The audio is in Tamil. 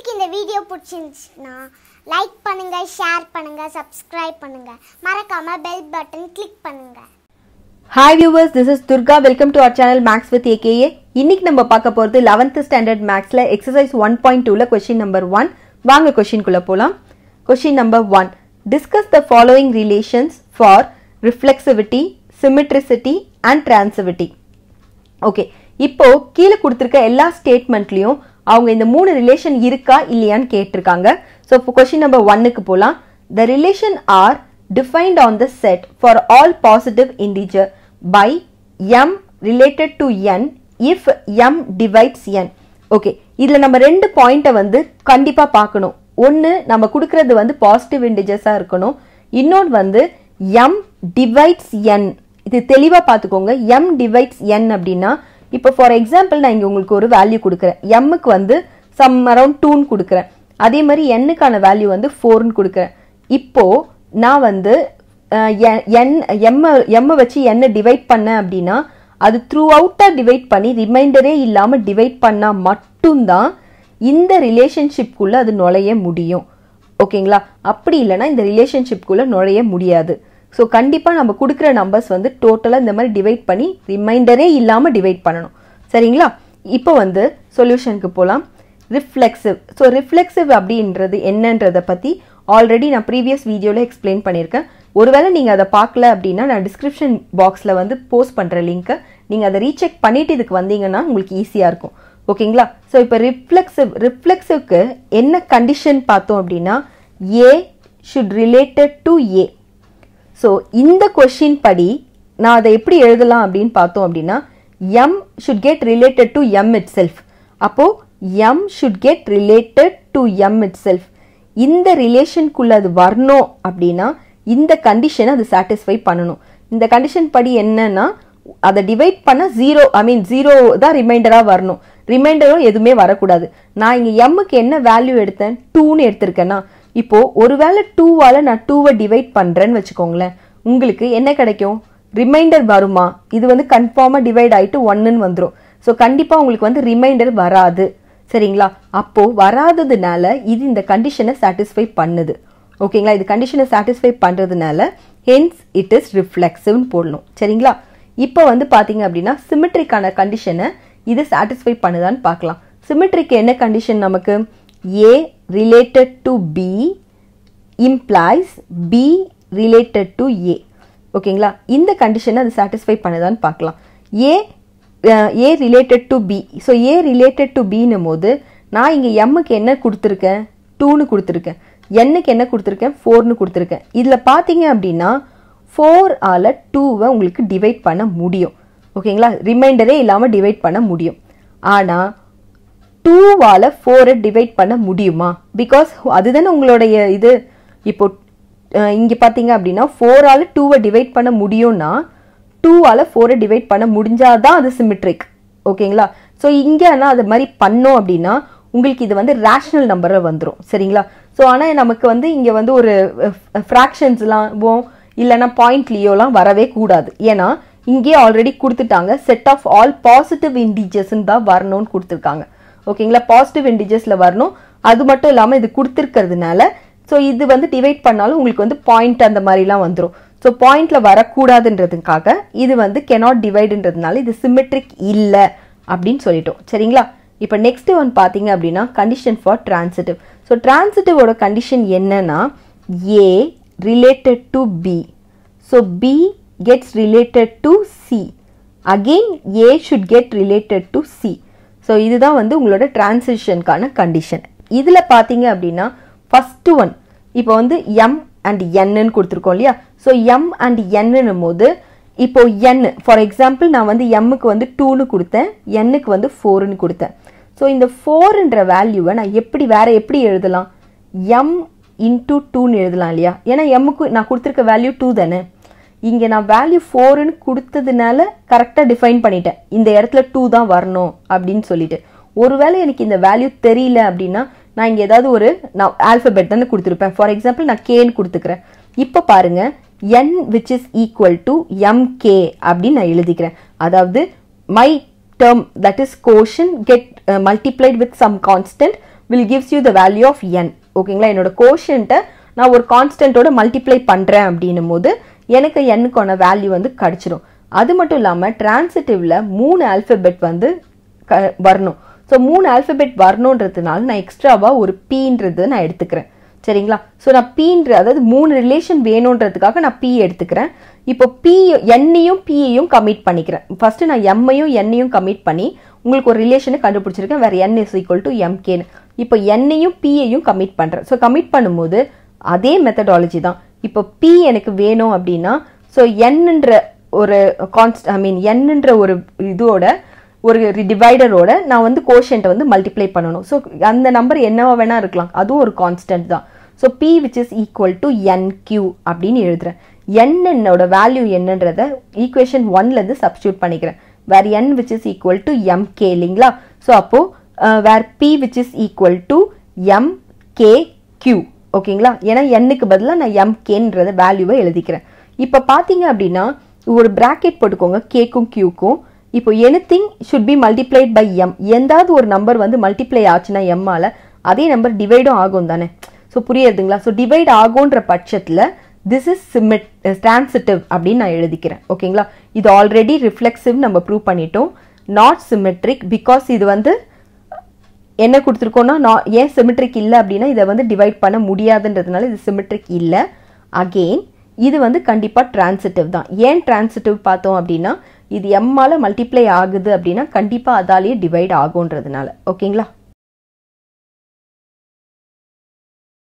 உங்களுக்கு இந்த வீடியோ பிடிச்சிருந்துச்சுன்னா லைக் பண்ணுங்கள் ஷேர் பண்ணுங்கள் சப்ஸ்கிரைப் பண்ணுங்கள் மறக்காமல் பெல் பட்டன் கிளிக் பண்ணுங்கள் hi viewers this is Durga welcome to our channel maths with AKA இன்னைக்கு நம்ம பார்க்க போகிறது லெவன்த் ஸ்டாண்டர்ட் மேக்ஸில் எக்ஸசைஸ் ஒன் பாயிண்ட் டூவில் கொஷின் நம்பர் ஒன் வாங்க கொஷின்குள்ளே போகலாம் question number one discuss the following relations for reflexivity symmetricity and transitivity okay இப்போ கீழே கொடுத்துருக்க எல்லா ஸ்டேட்மெண்ட்லேயும் அவங்க இந்த மூணு ரிலேஷன் இருக்கா இல்லையான்னு கேட்டிருக்காங்க ஸோ கொஸ்டின் நம்பர் ஒன்னுக்கு போகலாம் the relation are defined on the set for all positive integer by M related to N if M divides N okay இதில் நம்ம ரெண்டு பாயிண்ட்டை வந்து கண்டிப்பாக பார்க்கணும் ஒன்று நம்ம கொடுக்கறது வந்து பாசிட்டிவ் இன்டிஜர்ஸாக இருக்கணும் இன்னொன்று வந்து எம் டிவைட்ஸ் என் இது தெளிவாக பார்த்துக்கோங்க எம் டிவைட்ஸ் என் அப்படின்னா இப்போ ஃபார் எக்ஸாம்பிள் நான் இங்கே உங்களுக்கு ஒரு வேல்யூ கொடுக்குறேன் எம்முக்கு வந்து சம் அரவுண்ட் டூன்னு கொடுக்குறேன் அதே மாதிரி எண்ணுக்கான வேல்யூ வந்து ஃபோர்னு கொடுக்குறேன் இப்போது நான் வந்து என் எம்மை எம்மை வச்சு என்னை டிவைட் பண்ணேன் அப்படின்னா அது த்ரூ அவுட்டாக டிவைட் பண்ணி ரிமைண்டரே இல்லாமல் டிவைட் பண்ணால் மட்டும்தான் இந்த ரிலேஷன்ஷிப்குள்ளே அது நுழைய முடியும் ஓகேங்களா அப்படி இல்லைனா இந்த ரிலேஷன்ஷிப்குள்ளே நுழைய முடியாது ஸோ கண்டிப்பாக நம்ம கொடுக்குற நம்பர்ஸ் வந்து டோட்டலாக இந்த மாதிரி டிவைட் பண்ணி ரிமைண்டரே இல்லாமல் டிவைட் பண்ணணும் சரிங்களா இப்போ வந்து சொல்யூஷனுக்கு போகலாம் ரிஃப்ளெக்சிவ் ஸோ ரிஃப்ளெக்சிவ் அப்படின்றது என்னன்றதை பற்றி ஆல்ரெடி நான் ப்ரீவியஸ் வீடியோவில் எக்ஸ்பிளைன் பண்ணியிருக்கேன் ஒருவேளை நீங்கள் அதை பார்க்கல அப்படின்னா நான் டிஸ்கிரிப்ஷன் பாக்ஸில் வந்து போஸ்ட் பண்ணுற லிங்க்கை நீங்கள் அதை ரீசெக் பண்ணிவிட்டு இதுக்கு வந்தீங்கன்னா உங்களுக்கு ஈஸியாக இருக்கும் ஓகேங்களா ஸோ இப்போ ரிஃப்ளெக்சிவ் ரிஃப்ளெக்சிவ்க்கு என்ன கண்டிஷன் பார்த்தோம் அப்படின்னா A should related to A so இந்த கொஷின் படி நான் அதை எப்படி எழுதலாம் அப்படின்னு பார்த்தோம் அப்படின்னா M should get related to M itself அப்போது M should get related to M itself இந்த ரிலேஷனுக்குள்ளே அது வரணும் அப்படின்னா இந்த கண்டிஷனை அது சாட்டிஸ்ஃபை பண்ணணும் இந்த கண்டிஷன் படி என்னன்னா அதை டிவைட் பண்ண ஜீரோ ஐ மீன் ஜீரோ தான் ரிமைண்டராக வரணும் ரிமைண்டரும் எதுவுமே வரக்கூடாது நான் இங்கே எம்முக்கு என்ன வேல்யூ எடுத்தேன் டூன்னு எடுத்திருக்கேன்னா ஒரு ஒருவேளை டூவால் நான் டூவை டிவைட் பண்ணுறேன்னு வச்சுக்கோங்களேன் உங்களுக்கு என்ன கிடைக்கும் ரிமைண்டர் வருமா இது வந்து கன்ஃபார்மாக டிவைட் ஆகிட்டு ஒன்றுன்னு வந்துடும் ஸோ கண்டிப்பாக உங்களுக்கு வந்து ரிமைண்டர் வராது சரிங்களா அப்போது வராததுனால இது இந்த கண்டிஷனை சாட்டிஸ்ஃபை பண்ணுது ஓகேங்களா இது கண்டிஷனை சாட்டிஸ்ஃபை பண்ணுறதுனால ஹென்ஸ் இட் இஸ் ரிஃப்ளெக்சிவ்னு போடணும் சரிங்களா இப்போ வந்து பார்த்தீங்க அப்படின்னா சிமெட்ரிக்கான கண்டிஷனை இது சாட்டிஸ்ஃபை பண்ணுதான்னு பார்க்கலாம் சிமெட்ரிக் என்ன கண்டிஷன் நமக்கு A related to B implies B related to A ஓகேங்களா இந்த கண்டிஷனை அது சாட்டிஸ்ஃபை பண்ணுதான்னு பார்க்கலாம் A A related to B so A related to பின்னும் போது நான் இங்கே எம்முக்கு என்ன கொடுத்துருக்கேன் டூன்னு கொடுத்துருக்கேன் என்னுக்கு என்ன கொடுத்துருக்கேன் ஃபோர்னு கொடுத்துருக்கேன் இதில் பார்த்தீங்க அப்படின்னா ஃபோர் ஆல் டூவை உங்களுக்கு டிவைட் பண்ண முடியும் ஓகேங்களா ரிமைண்டரே இல்லாமல் டிவைட் பண்ண முடியும் ஆனால் டூவால் ஃபோரை டிவைட் பண்ண முடியுமா பிகாஸ் அதுதானே உங்களுடைய இது இப்போ இங்கே பார்த்தீங்க அப்படின்னா ஃபோரால் டூவை டிவைட் பண்ண முடியும்னா டூவால் ஃபோரை டிவைட் பண்ண முடிஞ்சாதான் அது சிமிட்ரிக் ஓகேங்களா ஸோ இங்கே ஆனால் அது மாதிரி பண்ணோம் அப்படின்னா உங்களுக்கு இது வந்து ரேஷ்னல் நம்பரை வந்துடும் சரிங்களா ஸோ ஆனால் நமக்கு வந்து இங்கே வந்து ஒரு ஃப்ராக்ஷன்ஸ்லாம் இல்லைனா பாயிண்ட்லேயோலாம் வரவே கூடாது ஏன்னா இங்கே ஆல்ரெடி கொடுத்துட்டாங்க செட் ஆஃப் ஆல் பாசிட்டிவ் இன்டீஜர்ஸ்ன்னு தான் வரணும்னு கொடுத்துருக்காங்க ஓகேங்களா பாசிட்டிவ் இண்டிஜஸில் வரணும் அது மட்டும் இல்லாமல் இது கொடுத்துருக்கிறதுனால ஸோ இது வந்து டிவைட் பண்ணாலும் உங்களுக்கு வந்து பாயிண்ட் அந்த மாதிரிலாம் வந்துடும் ஸோ பாயிண்ட்டில் வரக்கூடாதுன்றதுக்காக இது வந்து கெனாட் டிவைடுன்றதுனால இது சிமெட்ரிக் இல்லை அப்படின்னு சொல்லிட்டோம் சரிங்களா இப்போ நெக்ஸ்ட் ஒன் பார்த்தீங்க அப்படின்னா கண்டிஷன் ஃபார் டிரான்சிட்டிவ் ஸோ டிரான்சிட்டிவோட கண்டிஷன் என்னன்னா A related to B so B gets related to C again A should get related to C so இதுதான் வந்து உங்களோட டிரான்சிஷனுக்கான கண்டிஷன் இதில் பார்த்தீங்க அப்படின்னா ஃபஸ்ட்டு ஒன் இப்போ வந்து எம் அண்ட் என்னு கொடுத்துருக்கோம் இல்லையா ஸோ எம் அண்ட் என்னும் போது இப்போ என் ஃபார் எக்ஸாம்பிள் நான் வந்து எம்முக்கு வந்து டூன்னு கொடுத்தேன் என்னுக்கு வந்து ஃபோருன்னு கொடுத்தேன் ஸோ இந்த ஃபோருன்ற வேல்யூவை நான் எப்படி வேறு எப்படி எழுதலாம் எம் இன்டூ டூன்னு எழுதலாம் இல்லையா ஏன்னா எம்முக்கு நான் கொடுத்துருக்க வேல்யூ டூ தானே இங்கே நான் வேல்யூ ஃபோருன்னு கொடுத்ததுனால கரெக்டாக டிஃபைன் பண்ணிட்டேன் இந்த இடத்துல டூ தான் வரணும் அப்படின்னு சொல்லிட்டு ஒருவேளை எனக்கு இந்த வேல்யூ தெரியல அப்படின்னா நான் இங்கே ஏதாவது ஒரு நான் ஆல்ஃபபெட் தானே கொடுத்துருப்பேன் ஃபார் எக்ஸாம்பிள் நான் கேன்னு கொடுத்துக்கிறேன் இப்போ பாருங்க N which is equal to M K அப்படின்னு நான் எழுதிக்கிறேன் அதாவது my term that is quotient get multiplied with some constant will gives you the value of N ஓகேங்களா என்னோட கோஷன்ட்டை நான் ஒரு கான்ஸ்டன்ட்டோட மல்டிப்ளை பண்ணுறேன் அப்படின்னும் போது எனக்கு எண்ணுக்கான வேல்யூ வந்து கிடச்சிரும் அது மட்டும் இல்லாமல் டிரான்சிட்டிவ்ல மூணு ஆல்ஃபபெட் வந்து க வரணும் ஸோ மூணு ஆல்ஃபபெட் வரணுன்றதுனால நான் எக்ஸ்ட்ராவாக ஒரு பீன்றது நான் எடுத்துக்கிறேன் சரிங்களா ஸோ நான் பீன்ற அதாவது மூணு ரிலேஷன் வேணுன்றதுக்காக நான் பி எடுத்துக்கிறேன் இப்போ பி என்னையும் பியையும் கமிட் பண்ணிக்கிறேன் ஃபர்ஸ்ட் நான் எம்மையும் என்னையும் கமிட் பண்ணி உங்களுக்கு ஒரு ரிலேஷனை கண்டுபிடிச்சிருக்கேன் வேறு என் இஸ் ஈக்குவல் டு எம்கேன்னு இப்போ என்னையும் பியையும் கமிட் பண்ணுறேன் ஸோ கமிட் பண்ணும்போது அதே மெத்தடாலஜி தான் இப்போ பி எனக்கு வேணும் அப்படின்னா ஸோ என்ன்ற ஒரு கான்ஸ்ட் ஐ மீன் என்ன்ற ஒரு இதோட ஒரு டிவைடரோட நான் வந்து கோஷன்ட்டை வந்து மல்டிப்ளை பண்ணணும் ஸோ அந்த நம்பர் என்னவா வேணால் இருக்கலாம் அதுவும் ஒரு கான்ஸ்டன்ட் தான் so B which is equal to N Q அப்படின்னு எழுதுறேன் என் என்னோட வேல்யூ என்னன்றத ஈக்குவேஷன் ஒன்லேருந்து சப்ஸ்டியூட் பண்ணிக்கிறேன் where N which is equal to M K இல்லைங்களா ஸோ அப்போது where B which is equal to M K Q ஓகேங்களா ஏன்னா எண்ணுக்கு பதிலாக நான் எம்கேன்றத வேல்யூவை எழுதிக்கிறேன் இப்போ பார்த்தீங்க அப்படின்னா ஒரு ப்ராக்கெட் போட்டுக்கோங்க கேக்கும் கியூக்கும் இப்போ anything should be multiplied by M எந்தாவது ஒரு நம்பர் வந்து மல்டிப்ளை ஆச்சுன்னா எம்மால் அதே நம்பர் டிவைடும் ஆகும் தானே ஸோ புரியுதுங்களா ஸோ டிவைட் ஆகும்ன்ற பட்சத்தில் திஸ் இஸ் சிமெட் ஸ்டான்சிட்டிவ் அப்படின்னு நான் எழுதிக்கிறேன் ஓகேங்களா இது ஆல்ரெடி ரிஃப்ளெக்சிவ் நம்ம ப்ரூவ் பண்ணிட்டோம் நாட் சிமெட்ரிக் பிகாஸ் இது வந்து என்ன கொடுத்துருக்கோன்னா நான் ஏன் சிமெட்ரிக் இல்லை அப்படின்னா இதை வந்து டிவைட் பண்ண முடியாதுன்றதுனால இது சிமெட்ரிக் இல்லை அகெயின் இது வந்து கண்டிப்பாக டிரான்சிட்டிவ் தான் ஏன் டிரான்சிட்டிவ் பார்த்தோம் அப்படின்னா இது எம்மால் மல்டிப்ளை ஆகுது அப்படின்னா கண்டிப்பாக அதாலேயே டிவைட் ஆகுன்றதுனால ஓகேங்களா